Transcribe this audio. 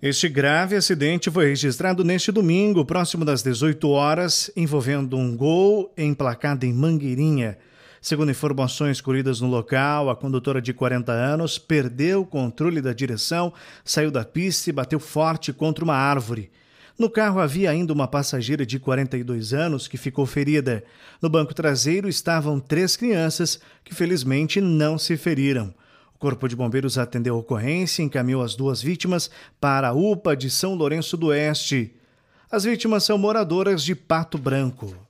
Este grave acidente foi registrado neste domingo, próximo das 18 horas, envolvendo um gol emplacado em Mangueirinha. Segundo informações colhidas no local, a condutora de 40 anos perdeu o controle da direção, saiu da pista e bateu forte contra uma árvore. No carro havia ainda uma passageira de 42 anos que ficou ferida. No banco traseiro estavam três crianças que felizmente não se feriram. O Corpo de Bombeiros atendeu a ocorrência e encaminhou as duas vítimas para a UPA de São Lourenço do Oeste. As vítimas são moradoras de Pato Branco.